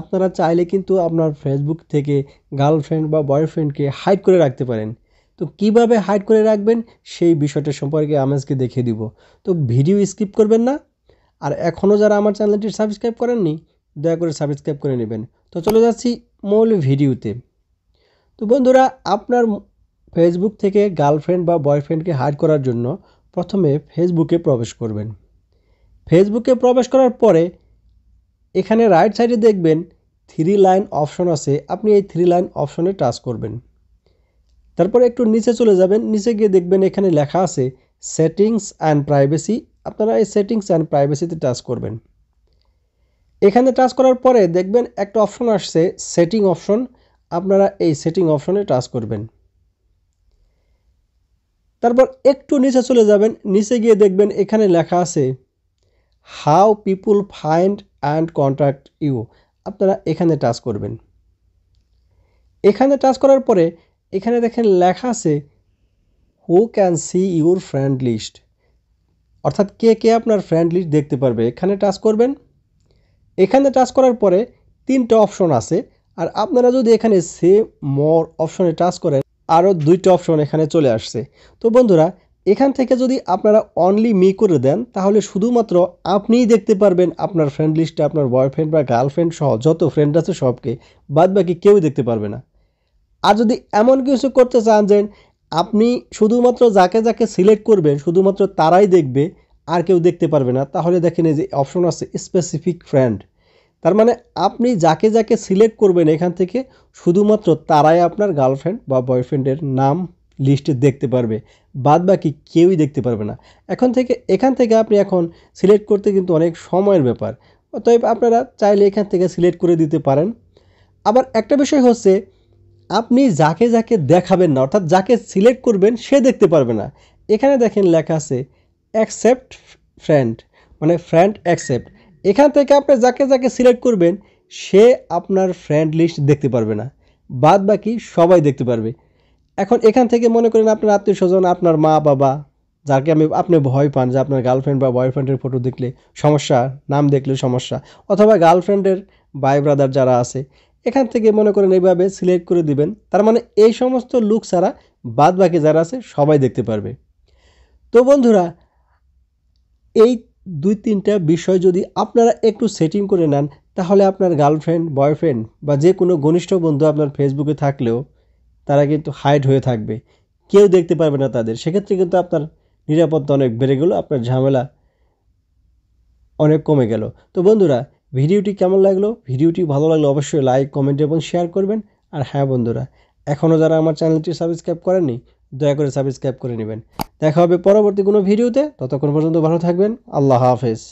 আপনারা চাইলে কিন্তু আপনার ফেসবুক থেকে গার্লফ্রেন্ড বা বয়ফ্রেন্ডকে হাইড করে রাখতে পারেন তো কীভাবে হাইড করে রাখবেন সেই বিষয়টা সম্পর্কে আমি আজকে দেখিয়ে দিব তো ভিডিও স্কিপ করবেন না আর এখনও যারা আমার চ্যানেলটি সাবস্ক্রাইব করেননি দয়া করে সাবস্ক্রাইব করে নেবেন তো চলে যাচ্ছি মূল ভিডিওতে তো বন্ধুরা আপনার ফেসবুক থেকে গার্লফ্রেন্ড বা বয়ফ্রেন্ডকে হাইড করার জন্য প্রথমে ফেসবুকে প্রবেশ করবেন ফেসবুকে প্রবেশ করার পরে এখানে রাইট সাইডে দেখবেন থ্রি লাইন অপশন আছে আপনি এই থ্রি লাইন অপশনে টাচ করবেন তারপরে একটু নিচে চলে যাবেন নিচে গিয়ে দেখবেন এখানে লেখা আছে সেটিংস অ্যান্ড প্রাইভেসি আপনারা এই সেটিংস অ্যান্ড প্রাইভেসিতে টাচ করবেন এখানে টাচ করার পরে দেখবেন একটা অপশন আসছে সেটিং অপশন আপনারা এই সেটিং অপশনে টাচ করবেন তারপর একটু নিচে চলে যাবেন নিচে গিয়ে দেখবেন এখানে লেখা আছে how people find and contact you আপনারা এখানে টাচ করবেন এখানে টাচ করার পরে এখানে দেখেন লেখা আছে who can see your friend list অর্থাৎ কে কে আপনার ফ্রেন্ড লিস্ট দেখতে পারবে এখানে টাচ করবেন এখানে টাচ করার পরে তিনটা অপশন আছে আর আপনারা যদি এখানে সে মোর অপশনে টাচ করেন আরও দুইটা অপশন এখানে চলে আসছে তো বন্ধুরা এখান থেকে যদি আপনারা অনলি মি করে দেন তাহলে শুধুমাত্র আপনিই দেখতে পারবেন আপনার ফ্রেন্ড লিস্টে আপনার বয়ফ্রেন্ড বা গার্লফ্রেন্ড সহ যত ফ্রেন্ড আছে সবকে বাদ বাকি কেউই দেখতে পারবে না আর যদি এমন কিছু করতে চান যে আপনি শুধুমাত্র যাকে যাকে সিলেক্ট করবেন শুধুমাত্র তারাই দেখবে আর কেউ দেখতে পারবে না তাহলে দেখেন এই যে অপশন আছে স্পেসিফিক ফ্রেন্ড তার মানে আপনি যাকে যাকে সিলেক্ট করবেন এখান থেকে শুধুমাত্র তারাই আপনার গার্লফ্রেন্ড বা বয়ফ্রেন্ডের নাম লিস্ট দেখতে পারবে বাদ বাকি কেউই দেখতে পারবে না এখন থেকে এখান থেকে আপনি এখন সিলেক্ট করতে কিন্তু অনেক সময়ের ব্যাপার অতএব আপনারা চাইলে এখান থেকে সিলেক্ট করে দিতে পারেন আবার একটা বিষয় হচ্ছে আপনি যাকে যাকে দেখাবেন না অর্থাৎ যাকে সিলেক্ট করবেন সে দেখতে পারবে না এখানে দেখেন লেখা আছে অ্যাকসেপ্ট ফ্রেন্ড মানে ফ্রেন্ড অ্যাকসেপ্ট এখান থেকে আপনি যাকে যাকে সিলেক্ট করবেন সে আপনার ফ্রেন্ড লিস্ট দেখতে পারবে না বাদ বাকি সবাই দেখতে পারবে এখন এখান থেকে মনে করেন আপনার আত্মীয় স্বজন আপনার মা বাবা যাকে আমি আপনি ভয় পান যে আপনার গার্লফ্রেন্ড বা বয়ফ্রেন্ডের ফটো দেখলে সমস্যা নাম দেখলে সমস্যা অথবা গার্লফ্রেন্ডের বাই ব্রাদার যারা আছে এখান থেকে মনে করেন এইভাবে সিলেক্ট করে দিবেন তার মানে এই সমস্ত লুক ছাড়া বাদ বাকি যারা আছে সবাই দেখতে পারবে তো বন্ধুরা এই দুই তিনটা বিষয় যদি আপনারা একটু সেটিং করে নেন তাহলে আপনার গার্লফ্রেন্ড বয়ফ্রেন্ড বা যে কোনো ঘনিষ্ঠ বন্ধু আপনার ফেসবুকে থাকলেও তারা কিন্তু হাইড হয়ে থাকবে কেউ দেখতে পারবে না তাদের সেক্ষেত্রে কিন্তু আপনার নিরাপত্তা অনেক বেড়ে গেল আপনার ঝামেলা অনেক কমে গেল তো বন্ধুরা ভিডিওটি কেমন লাগলো ভিডিওটি ভালো লাগলে অবশ্যই লাইক কমেন্ট এবং শেয়ার করবেন আর হ্যাঁ বন্ধুরা এখনও যারা আমার চ্যানেলটি সাবস্ক্রাইব করেননি দয়া করে সাবস্ক্রাইব করে নেবেন দেখা হবে পরবর্তী কোনো ভিডিওতে ততক্ষণ পর্যন্ত ভালো থাকবেন আল্লাহ হাফেজ